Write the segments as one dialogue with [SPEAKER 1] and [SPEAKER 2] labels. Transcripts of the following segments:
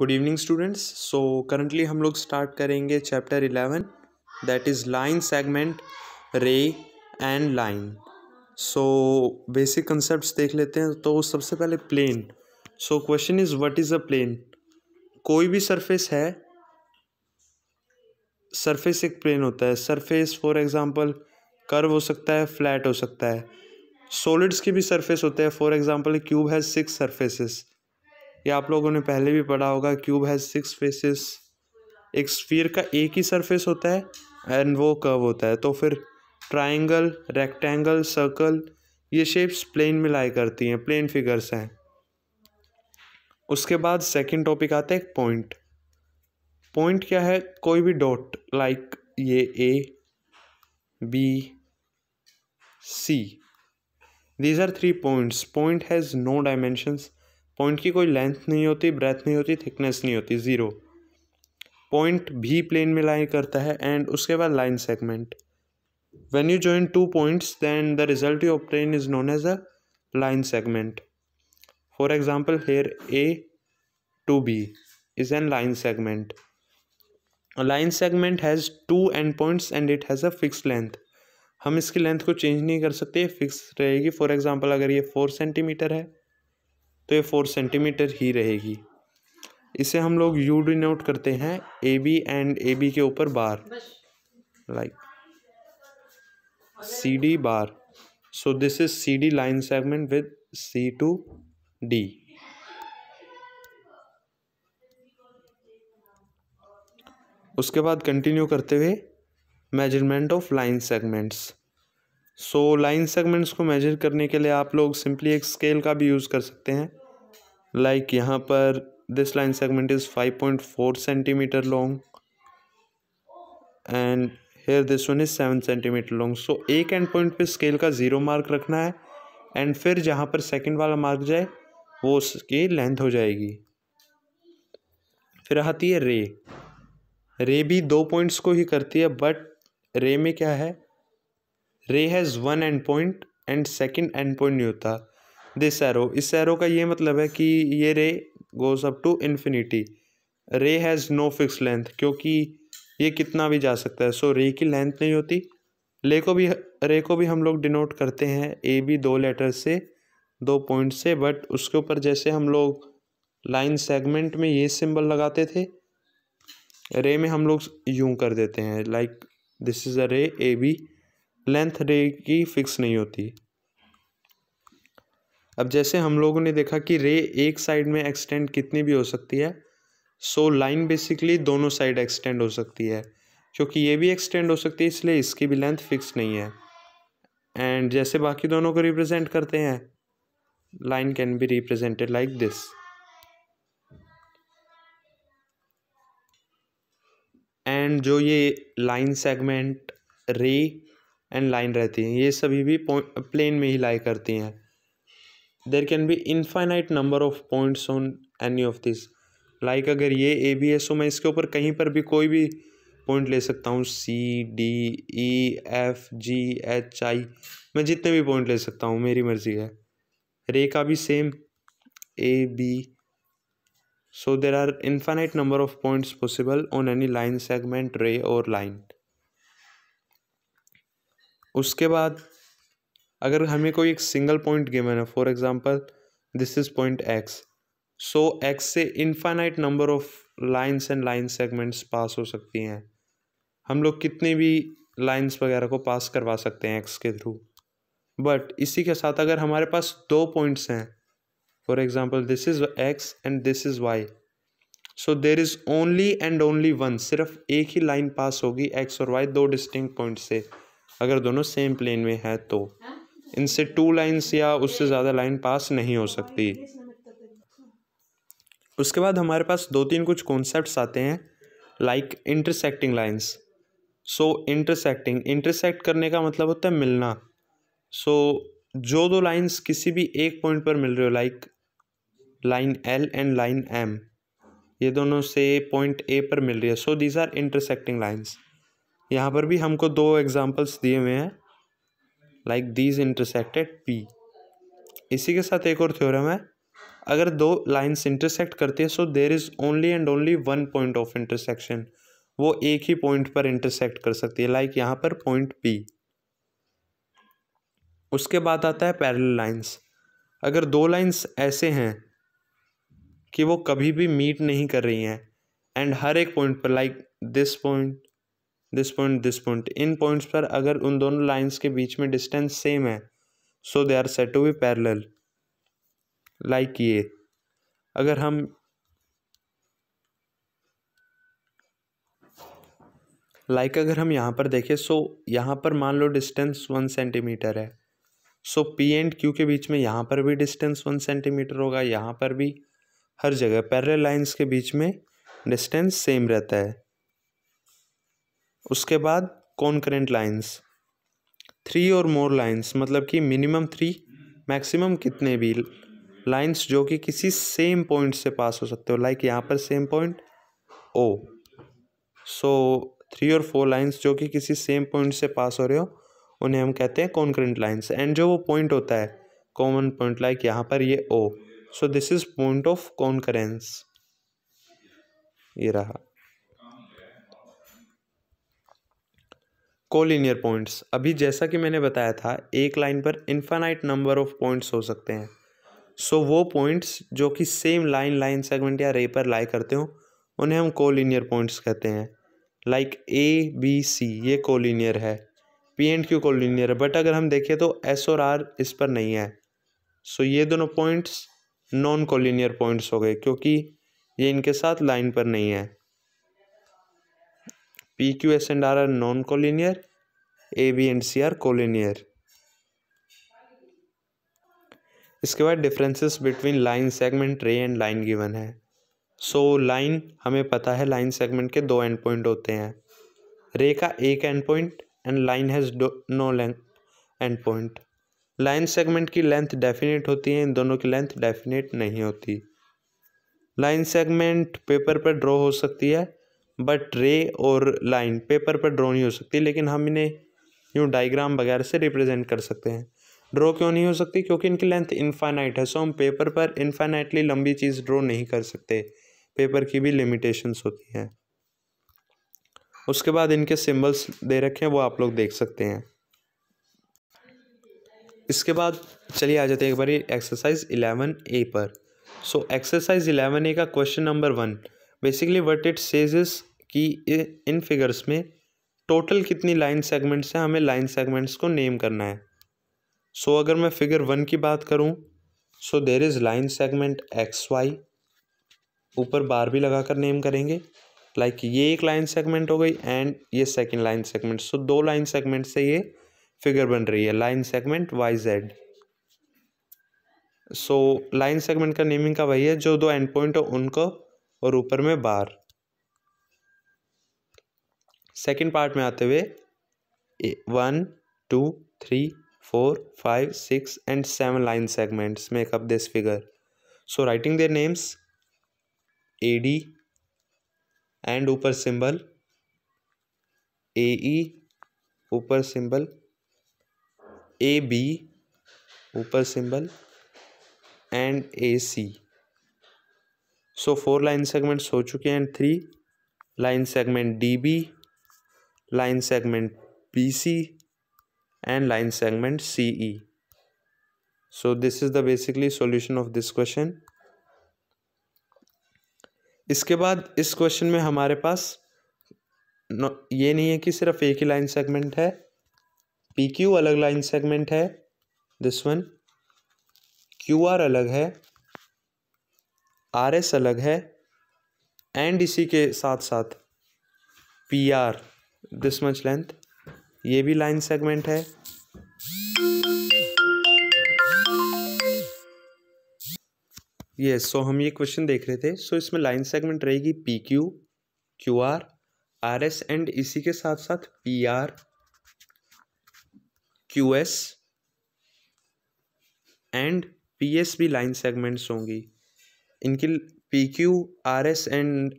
[SPEAKER 1] good evening students so currently हम लोग start करेंगे chapter eleven that is line segment ray and line so basic concept देख लेते हैं तो सबसे पहले plane so question is what is a plane कोई भी सरफेस है सरफेस एक प्लेन होता है सरफेस फॉर एग्जांपल कर्व हो सकता है फ्लैट हो सकता है सॉलिड्स के भी सरफेस होते हैं for example cube has six surfaces ये आप लोगों ने पहले भी पढ़ा होगा क्यूब हैज़ सिक्स फेसेस एक स्फीयर का एक ही सरफेस होता है एंड वो कर्व होता है तो फिर ट्राइंगल रेक्टेंगल सर्कल ये शेप्स प्लेन में लाई करती हैं प्लेन फिगर्स हैं उसके बाद सेकंड टॉपिक आता है पॉइंट पॉइंट क्या है कोई भी डॉट लाइक ये A B C these are three points point has no dimensions point की कोई लेंथ नहीं होती ब्रेथ नहीं होती थिकनेस नहीं होती ज़ीरो पॉइंट भी प्लेन में लाइन करता है एंड उसके बाद line segment when you join two points then the result you obtain is known as a line segment for example here A to B is an line segment line segment has two end points and it has a fix length हम इसकी length को change नहीं कर सकते fix रहेगी for example अगर ये four centimetre है तो ये फोर सेंटीमीटर ही रहेगी इसे हम लोग यू डिनोट करते हैं A B and A B के ऊपर bar like C D bar so this is C D line segment with C to D उसके बाद कंटिन्यू करते हुए measurement of line segments so line segments को measure करने के लिए आप लोग सिंपली एक स्केल का भी यूज़ कर सकते हैं लाइक like यहाँ पर this line segment is five point four centimetre long and here this one is seven centimetre long so एक एंड पॉइंट पे स्केल का ज़ीरो मार्क रखना है एंड फिर जहाँ पर सेकंड वाला मार्क जाए वो उसकी लेंथ हो जाएगी फिर आती है रे रे भी दो पॉइंट्स को ही करती है बट रे में क्या है ray has one end point and second end point नहीं होता दिस एरो इस एरो का ये मतलब है कि ये ray goes up to infinity ray has no fix length क्योंकि ये कितना भी जा सकता है सो रे की लेंथ नहीं होती ले को भी रे को भी हम लोग डिनोट करते हैं ए बी दो लेटर से दो पॉइंट से बट उसके ऊपर जैसे हम लोग लाइन सेगमेंट में ये सिंबल लगाते थे रे में हम लोग यूं कर देते हैं लाइक दिस इज़ अ रे ए बी लेंथ रे की फिक्स नहीं होती अब जैसे हम लोगों ने देखा कि रे एक साइड में एक्सटेंड कितनी भी हो सकती है सो लाइन बेसिकली दोनों साइड एक्सटेंड हो सकती है क्योंकि ये भी एक्सटेंड हो सकती है इसलिए इसकी भी लेंथ फिक्स नहीं है एंड जैसे बाकी दोनों को रिप्रेजेंट करते हैं line can be represented like this and जो ये line segment ray and line रहती हैं ये सभी भी प्लेन में ही लाई करती हैं there can be infinite number of points on any of this like अगर ये ए बी है सो मैं इसके ऊपर कहीं पर भी कोई भी पॉइंट ले सकता हूँ C D E F G H I मैं जितने भी पॉइंट ले सकता हूँ मेरी मर्जी है रे का भी same A B so there are infinite number of points possible on any line segment ray और लाइन उसके बाद अगर हमें कोई एक सिंगल पॉइंट गिवन है for example this is point X so X से infinite number of lines and line segments pass हो सकती हैं हम लोग कितने भी लाइंस वगैरह को पास करवा सकते हैं एक्स के थ्रू बट इसी के साथ अगर हमारे पास दो पॉइंट्स हैं for example this is X and this is Y so there is only and only one सिर्फ एक ही लाइन पास होगी एक्स और वाई दो डिस्टिंग पॉइंट से अगर दोनों सेम प्लेन में है तो इनसे टू लाइन्स या उससे ज़्यादा लाइन पास नहीं हो सकती उसके बाद हमारे पास दो तीन कुछ कॉन्सेप्ट्स आते हैं like intersecting lines so intersecting intersect करने का मतलब होता है मिलना सो so, जो दो लाइंस किसी भी एक पॉइंट पर मिल रहे हो like line L and line M ये दोनों से पॉइंट ए पर मिल रही है so these are intersecting lines यहाँ पर भी हमको दो एग्जाम्पल्स दिए हुए हैं लाइक दीज इंटरसेक्टेड पी इसी के साथ एक और थ्योरम है अगर दो लाइन्स इंटरसेक्ट करती है so there is only and only one point of intersection वो एक ही पॉइंट पर इंटरसेक्ट कर सकती है लाइक यहाँ पर पॉइंट पी उसके बाद आता है पैरेलल लाइंस अगर दो लाइंस ऐसे हैं कि वो कभी भी मीट नहीं कर रही हैं एंड हर एक पॉइंट पर like this point this point this point इन पॉइंट्स पर अगर उन दोनों लाइंस के बीच में डिस्टेंस सेम है so they are set to be parallel like ये अगर हम लाइक like अगर हम यहाँ पर देखें सो यहाँ पर मान लो डिस्टेंस वन सेंटीमीटर है सो पी एंड क्यू के बीच में यहाँ पर भी डिस्टेंस वन सेंटीमीटर होगा यहाँ पर भी हर जगह पैरल लाइंस के बीच में डिस्टेंस सेम रहता है उसके बाद कॉन्करेंट लाइन्स थ्री और मोर लाइन्स मतलब कि मिनिमम थ्री मैक्सिमम कितने भी लाइन्स जो कि किसी सेम पॉइंट से पास हो सकते हो लाइक यहाँ पर same point O so three और फोर लाइन्स जो कि किसी सेम पॉइंट से पास हो रहे हो उन्हें हम कहते हैं कॉन्करेंट लाइन्स एंड जो वो पॉइंट होता है कॉमन पॉइंट लाइक यहाँ पर ये O so this is point of concurrence ये रहा कोलिनियर पॉइंट्स अभी जैसा कि मैंने बताया था एक लाइन पर इन्फानाइट नंबर ऑफ पॉइंट्स हो सकते हैं सो so, वो पॉइंट्स जो कि सेम लाइन लाइन सेगमेंट या रे पर लाई करते हो उन्हें हम कोलिनियर पॉइंट्स कहते हैं लाइक ए बी सी ये कोलिनियर है पी एंड क्यू कोलिनियर है बट अगर हम देखें तो एस और आर इस पर नहीं है सो so, ये दोनों पॉइंट्स नॉन कोलिनियर पॉइंट्स हो गए क्योंकि ये इनके साथ लाइन पर नहीं है P Q S and R are non collinear A B and C are collinear इसके बाद differences between line segment ray and line given है सो so, लाइन हमें पता है लाइन सेगमेंट के दो एंड पॉइंट होते हैं रे का एक end point and line has no length end point line segment की लेंथ डेफिनेट होती है इन दोनों की लेंथ डेफिनेट नहीं होती लाइन सेगमेंट पेपर पर ड्रॉ हो सकती है बट रे और लाइन पेपर पर ड्रॉ नहीं हो सकती लेकिन हम इन्हें यूँ डाइग्राम वगैरह से रिप्रेजेंट कर सकते हैं ड्रॉ क्यों नहीं हो सकती क्योंकि इनकी लेंथ इन्फाइनइट है सो हम पेपर पर इनफाइनाइटली लंबी चीज़ ड्रॉ नहीं कर सकते पेपर की भी लिमिटेशंस होती हैं उसके बाद इनके सिंबल्स दे रखे हैं वो आप लोग देख सकते हैं इसके बाद चलिए आ जाते हैं एक बार एक्सरसाइज इलेवन ए पर सो एक्सरसाइज इलेवन ए का question number one basically what it says कि इन फिगर्स में टोटल कितनी लाइन सेगमेंट्स हैं हमें लाइन सेगमेंट्स को नेम करना है सो so, अगर मैं फिगर वन की बात करूं so there is line segment X Y ऊपर बार भी लगा कर नेम करेंगे लाइक like ये एक लाइन सेगमेंट हो गई एंड ये सेकंड लाइन सेगमेंट सो दो लाइन सेगमेंट से ये फिगर बन रही है line segment Y Z so line segment का नेमिंग का वही है जो दो एंड पॉइंट हो उनको और ऊपर में बार सेकंड पार्ट में आते हुए one two three four five six and seven line segments make up this figure so writing their names A D and ऊपर सिंबल ए ई ऊपर सिंबल ए बी ऊपर symbol and A C so four line segments हो चुके हैं three line segment D B line segment B C and line segment C E so this is the basically solution of this question इसके बाद इस question में हमारे पास ये नहीं है कि सिर्फ एक ही लाइन सेगमेंट है पी क्यू अलग लाइन सेगमेंट है दिस वन क्यू आर अलग है आर एस अलग है एंड इसी के साथ साथ P R this much length ये भी लाइन सेगमेंट है ये yes, सो so हम ये क्वेश्चन देख रहे थे सो so इसमें लाइन सेगमेंट रहेगी P Q Q R R S and इसी के साथ साथ P R Q S and P S भी लाइन सेगमेंट्स होंगी इनकी P Q R S and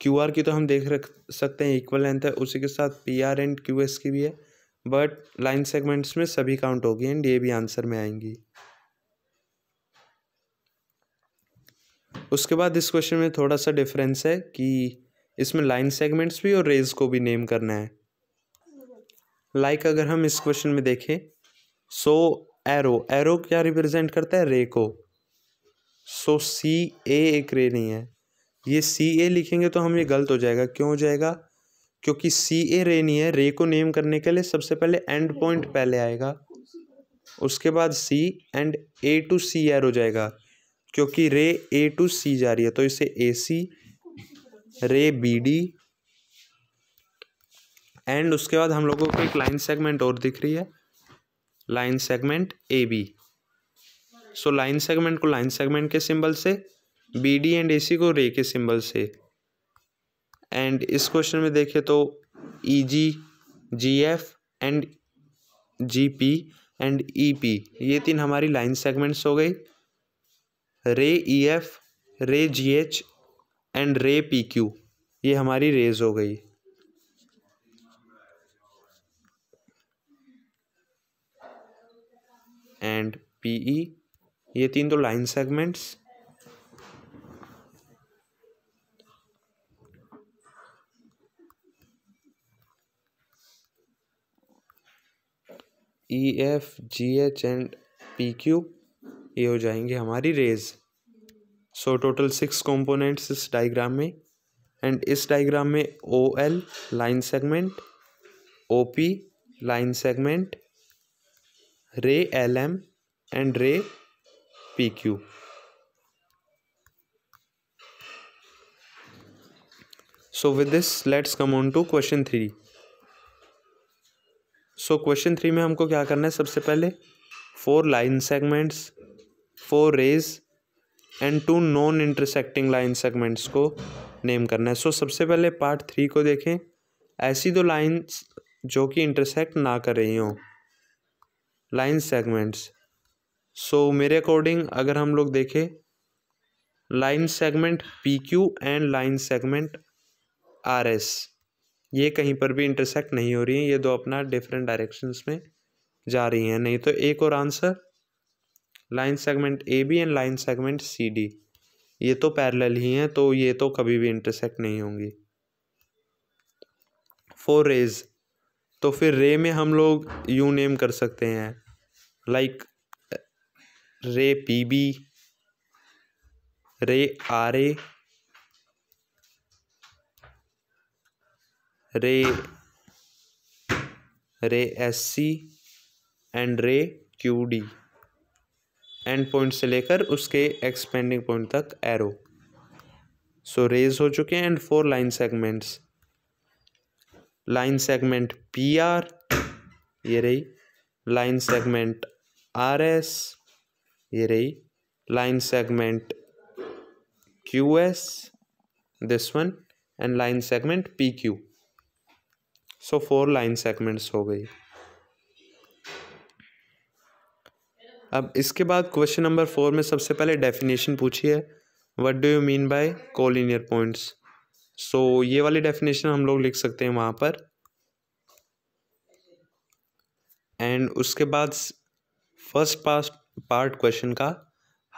[SPEAKER 1] Q R की तो हम देख रख सकते हैं इक्वल लेंथ है उसी के साथ P R and Q S की भी है बट लाइन सेगमेंट्स में सभी काउंट होगी एंड ये भी आंसर में आएंगी उसके बाद इस क्वेश्चन में थोड़ा सा डिफरेंस है कि इसमें लाइन सेगमेंट्स भी और रेज को भी नेम करना है लाइक like अगर हम इस क्वेश्चन में देखें सो एरो एरो क्या रिप्रेजेंट करता है रे को सो सी ए एक रे नहीं है ये सी ए लिखेंगे तो हम ये गलत हो जाएगा क्यों हो जाएगा क्योंकि सी ए रे नहीं है रे को नेम करने के लिए सबसे पहले एंड पॉइंट पहले आएगा उसके बाद C and A to C R हो जाएगा क्योंकि रे ए टू सी जा रही है तो इसे ए सी रे बी डी एंड उसके बाद हम लोगों को एक लाइन सेगमेंट और दिख रही है line segment A B so line segment को लाइन सेगमेंट के सिंबल से B D and A C को रे के सिंबल से एंड इस क्वेश्चन में देखें तो E G G F and G P and E P ये तीन हमारी लाइन सेगमेंट्स हो गई रे ई e F ray G H and ray P Q ये हमारी रेज हो गई एंड पी ई ये तीन तो line segments E F G H and P Q ये हो जाएंगे हमारी rays so total six components इस डायग्राम में एंड इस डायग्राम में O L line segment O P line segment ray L M and ray P Q so with this let's come on to question three so question three में हमको क्या करना है सबसे पहले four line segments four rays and to non intersecting line segments को name करना है सो so, सबसे पहले पार्ट थ्री को देखें ऐसी दो लाइन्स जो कि इंटरसेक्ट ना कर रही हों लाइन सेगमेंट्स सो so, मेरे अकॉर्डिंग अगर हम लोग देखें line segment P Q and line segment R S ये कहीं पर भी इंटरसेक्ट नहीं हो रही हैं ये दो अपना डिफरेंट डायरेक्शंस में जा रही हैं नहीं तो एक और answer line segment A B and line segment C D ये तो पैरेलल ही हैं तो ये तो कभी भी इंटरसेक्ट नहीं होंगी फोर रेज तो फिर रे में हम लोग यू नेम कर सकते हैं like ray P B ray R A ray ray S C and ray Q D and point से लेकर उसके एक्सपेंडिंग पॉइंट तक एरो सो रेज हो चुके हैं and four line segments line segment P R ये रही लाइन सेगमेंट आर एस ये रही Q S this one and line segment P Q so four line segments हो गई अब इसके बाद क्वेश्चन नंबर फोर में सबसे पहले डेफिनेशन पूछी है what do you mean by collinear points so ये वाली डेफिनेशन हम लोग लिख सकते हैं वहाँ पर एंड उसके बाद फर्स्ट पास्ट पार्ट क्वेश्चन का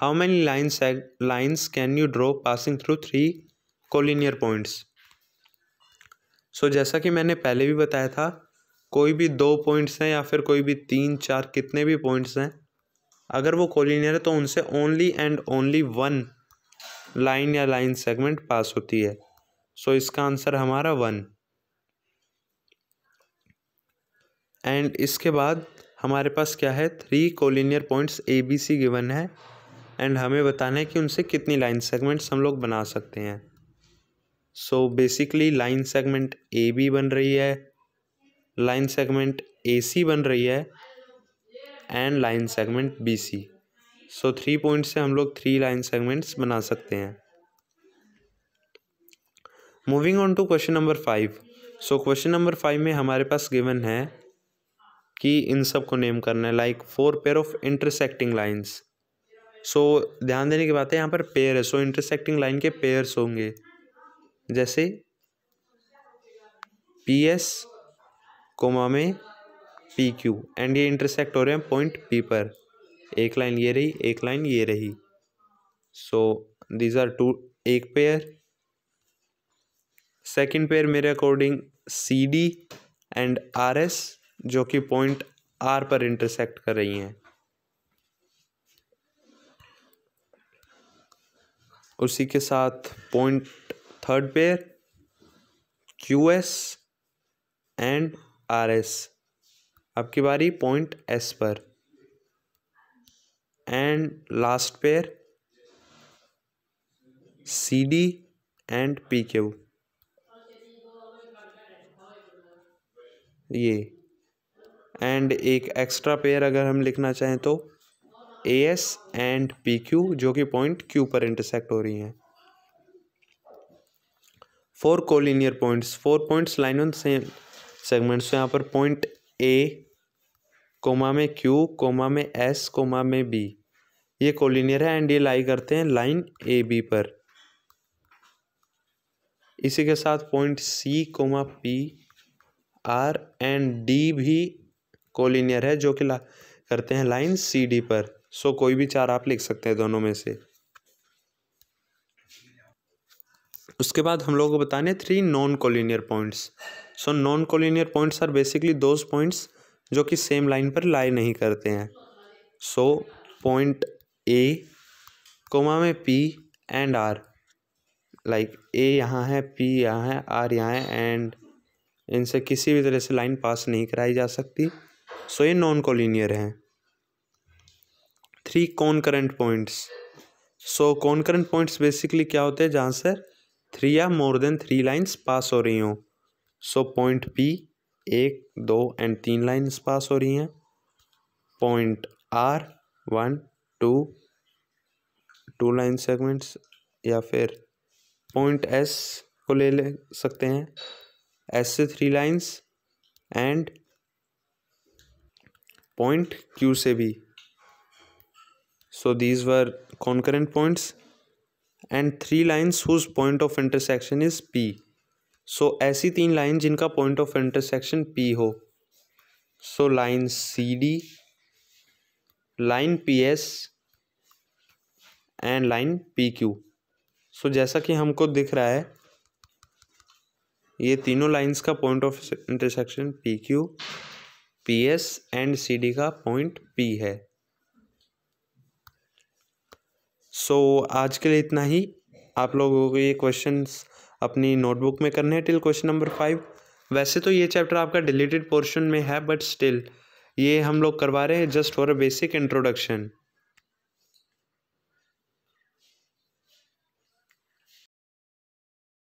[SPEAKER 1] how many lines lines can you draw passing through three collinear points so जैसा कि मैंने पहले भी बताया था कोई भी दो पॉइंट्स हैं या फिर कोई भी तीन चार कितने भी पॉइंट्स हैं अगर वो कोलिनियर है तो उनसे only and only one line या लाइन सेगमेंट पास होती है सो so, इसका आंसर हमारा वन एंड इसके बाद हमारे पास क्या है three collinear points A B C given है एंड हमें बताना है कि उनसे कितनी लाइन सेगमेंट्स हम लोग बना सकते हैं so basically line segment A B बन रही है लाइन सेगमेंट ए सी बन रही है and line segment B C so three point से हम लोग थ्री लाइन सेगमेंट्स बना सकते हैं moving on to question number five so question number five में हमारे पास गिवन है कि इन सब को नेम करना है like four pair of intersecting lines so ध्यान देने की बात है यहाँ पर पेयर है सो इंटरसेक्टिंग लाइन के पेयर्स होंगे जैसे पी एस कोमा में पी क्यू एंड ये इंटरसेक्ट हो रहे हैं पॉइंट पी पर एक लाइन ये रही एक लाइन ये रही सो दीज आर टू एक पेयर सेकंड पेयर मेरे according C D and R S जो कि पॉइंट आर पर इंटरसेक्ट कर रही हैं उसी के साथ point third pair Q S and R S आपकी बारी पॉइंट एस पर and last pair C D and P Q ये एंड एक एक्स्ट्रा पेयर अगर हम लिखना चाहें तो A S and P Q जो कि पॉइंट क्यू पर इंटरसेक्ट हो रही हैं four collinear points four points line on segments यहाँ पर पॉइंट ए कोमा में क्यू कोमा में एस कोमा में बी ये कोलिनियर है एंड ये लाई करते हैं लाइन ए बी पर इसी के साथ point C comma P R and D भी कोलिनियर है जो कि ला करते हैं लाइन सी डी पर सो कोई भी चार आप लिख सकते हैं दोनों में से उसके बाद हम लोगों को बताने three non collinear points so non collinear points are basically those points जो कि सेम लाइन पर लाई नहीं करते हैं सो पॉइंट ए कोमा में P and R like A यहाँ है पी यहाँ है आर यहाँ है एंड इनसे किसी भी तरह से लाइन पास नहीं कराई जा सकती सो ये नॉन कोलिनियर हैं three concurrent points so current points basically क्या होते हैं जहाँ से थ्री या more than three lines pass हो रही हों सो पॉइंट पी एक दो एंड तीन लाइन्स पास हो रही हैं point R one two two line segments या फिर पॉइंट एस को ले ले सकते हैं एस से three lines and point Q से भी so these were concurrent points and three lines whose point of intersection is P so ऐसी तीन लाइन जिनका पॉइंट ऑफ इंटरसेक्शन पी हो so line C D line P S and line P Q so जैसा कि हमको दिख रहा है ये तीनों लाइन्स का point of intersection P Q P S and C D का पॉइंट पी है सो so, आज के लिए इतना ही आप लोगों को ये क्वेश्चंस अपनी नोटबुक में करने हैं टिल क्वेश्चन नंबर फाइव वैसे तो ये चैप्टर आपका डिलीटेड पोर्शन में है बट स्टिल ये हम लोग करवा रहे हैं just for a basic introduction